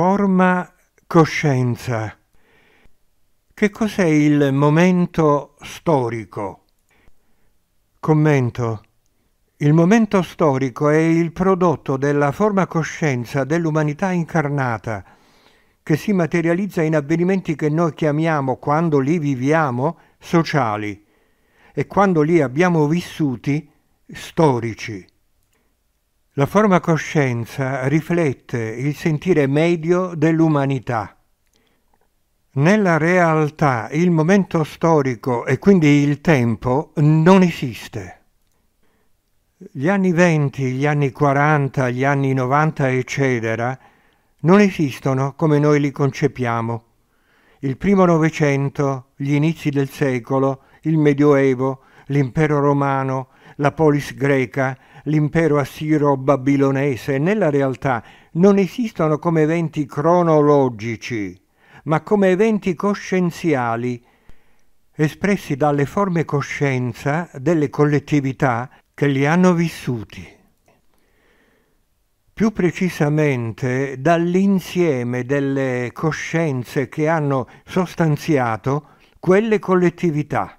forma coscienza. Che cos'è il momento storico? Commento. Il momento storico è il prodotto della forma coscienza dell'umanità incarnata, che si materializza in avvenimenti che noi chiamiamo, quando li viviamo, sociali e quando li abbiamo vissuti, storici. La forma coscienza riflette il sentire medio dell'umanità. Nella realtà il momento storico e quindi il tempo non esiste. Gli anni 20, gli anni 40, gli anni 90, eccetera, non esistono come noi li concepiamo. Il primo Novecento, gli inizi del secolo, il Medioevo, l'impero romano, la polis greca, l'impero assiro-babilonese nella realtà non esistono come eventi cronologici, ma come eventi coscienziali, espressi dalle forme coscienza delle collettività che li hanno vissuti. Più precisamente dall'insieme delle coscienze che hanno sostanziato quelle collettività.